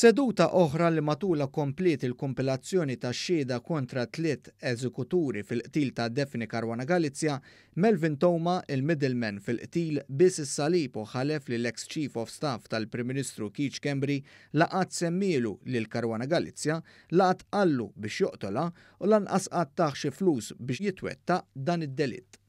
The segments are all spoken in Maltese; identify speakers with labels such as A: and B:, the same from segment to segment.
A: F'seduta oħra li matula komplet il-kompilazzjoni ta' xieda kontra tliet eżekuturi fil-qtil ta' Defni Karwana Galizja, Melvin Toma, il-middleman fil-qtil, bis is-salib u ħalef li l-ex Chief of Staff tal-Prim Ministru Kiċ Kembri laqat semmilu l Karwana Galizja, laqat qallu biex joqtola u lanqas taħ xi flus biex jitwetta dan id-delitt.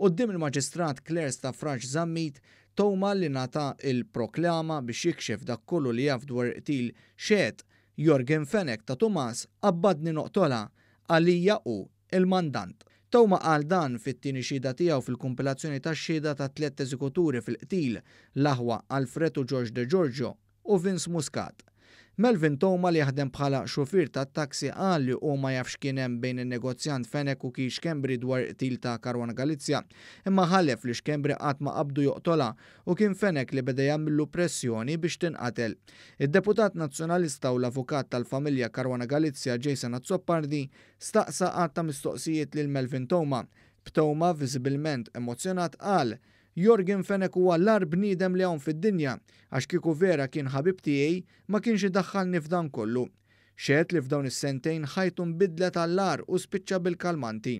A: Uddim il-Maġistrat Claire Staffranx Zammit, Toma li nata il-proklama biex jikxef dak kollu li jaf dwar til xed Jorgen Fenek ta' Tomas abbadni noqtola għalija u il-mandant. Toma għal dan fit-tieni xhieda tiegħu fil-kumpilazzjoni ta' xhieda ta' tliet eżekuturi fil-qtil l-aħwa Alfredo George de Giorgio u Vince Muscat. Melvin Toma li jaħdem bħala xofir ta' taksi għal li u ma jafx kienem bejn il-negozjant Fenek u kiex Kembri dwar til ta' Karwana Galizja, imma ħallef li xkembri għat ma qabdu joqtola u kien Fenek li beda jammillu pressjoni biex tinqatel. Id-deputat nazzjonalista u l-avukat tal-familja Karwana Galizja Jason Azzopardi staqsa ta' mistoqsijiet lil Melvin Toma. Ptoma viżibilment emozjonat għal Jorgen Fenek huwa l-ar bniedem li hawn fid-dinja għax kieku vera kien ħabib tiegħi ma kienx idaħħalni f'dan kollu. Xed li f'dawn is-sentejn ħajtum bidlet għall-ar u spiċċa bil-kalmanti.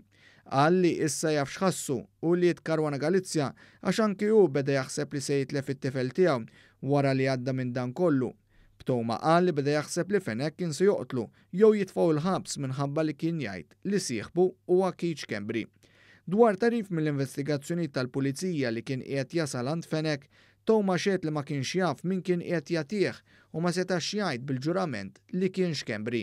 A: Għalli issa jaf xħassu u li jitkarwana Galizja għax anki hu beda jaħseb li se jitlef it-tifel tiegħu wara li għadda minn dan kollu. Ptoma għalli li beda jaħseb li fenek kien se joqtlu jew jitfaw il-ħabs minħabba li kien jgħid li sieħbu u għakiċ Kembri. Dwar tarif mill-investigazzjoni tal-pulizija li kien qiegħed jasal għand fenek, Toma xed li ma kienx jaf min kien qiegħed jatieħ u ma setax jgħid bil-ġurament li kien xkembri.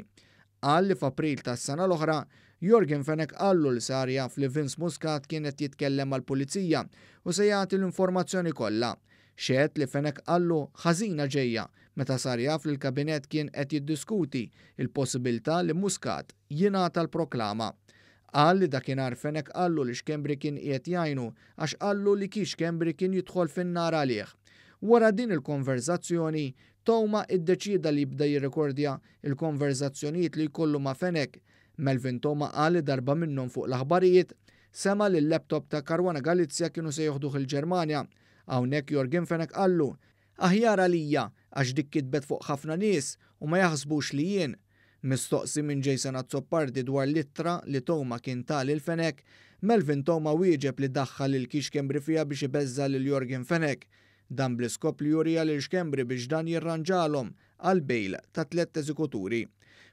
A: Qal li f'April tas-sena l-oħra Jorgen Fenek għallu li sar jaf li Vince Muscat kienet jitkellem mal pulizija u se jagħti l-informazzjoni kollha. Xed li Fenek għallu ħażina ġejja meta sar jaf li l-kabinet kien qed jiddiskuti il-possibilità li Muscat jingħata l-proklama. Qal li dakin arfenek għallu li xkembri kien jiet jajnu, għax qallu li kiex kembri kien jidħol fin-nar għalih. Wara din il-konverzazzjoni, Toma id-deċida li jibda jirrekordja il konverzazzjoniet li jkollu ma' Fenek. Melvin Toma qal li darba minnhom fuq l-aħbarijiet sema li l-laptop ta' Karwana Galizja kienu se joħduħ il-Ġermanja. Hawnhekk Jorgen Fenek qallu aħjar għalija għax dik kitbet fuq ħafna nies u ma jaħsbux li jien Mistoqsi minn Jason Azzoppardi dwar l-ittra li Toma kien tal il fenek Melvin Toma wieġeb li daħħal l kix kembri fija biex ibezza l Jorgen Fenek. Dan bliskop li jurija l xkembri biex dan jirranġalhom għal bejl ta' tliet eżekuturi.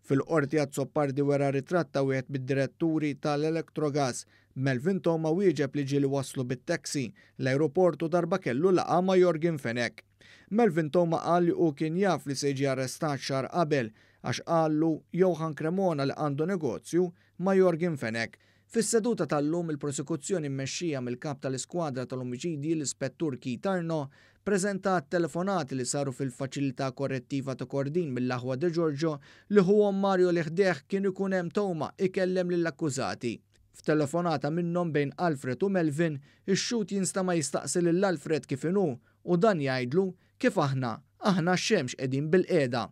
A: Fil-qorti Azzoppardi wera ritratta wieħed bid-diretturi tal-Elektrogas Melvin Toma wieġeb li ġili waslu bit-taxi l-aeroportu darba kellu laqa ma' Jorgen Fenek. Melvin Toma qal u kien jaf li se arrestat xar qabel għax qallu Johan Kremona li għandu negozju ma' Jorgin Fenek. Fis-seduta tal-lum il-prosekuzzjoni mmexxija mill-kap tal-iskwadra tal-omiċidi l-ispettur Kitarno prezentat telefonati li saru fil-faċilità korrettiva ta' Kordin mill-aħwa de Giorgio li huwa Mario Liħdeħ kien ikun hemm toma ikellem lill-akkużati. F'telefonata minnhom bejn Alfred u Melvin, ix-xut jinsta ma jistaqsi l alfred kif inhu u dan jgħidlu kif aħna, aħna xemx qegħdin bil-qeda.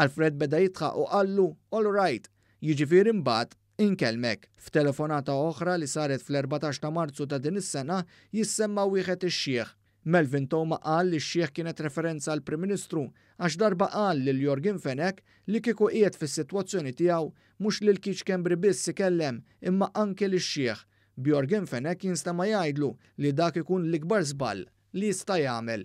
A: Alfred beda jitħaq u qallu, all right, jiġifieri imbat, inkelmek f'telefonata oħra li saret fl-14 ta' Marzu ta' din is-sena jissemma wieħed ix-xieħ. Melvin Toma qal li x-xieħ kienet referenza għal Prim Ministru għax darba qal lil Jorgin Fenek li kieku qiegħed fis-sitwazzjoni tiegħu mhux lil Kiċ Kembri biss ikellem imma anke li x-xieħ. Bjorgen Fenek jinsta ma jgħidlu li dak ikun l-ikbar żball li jista' jagħmel.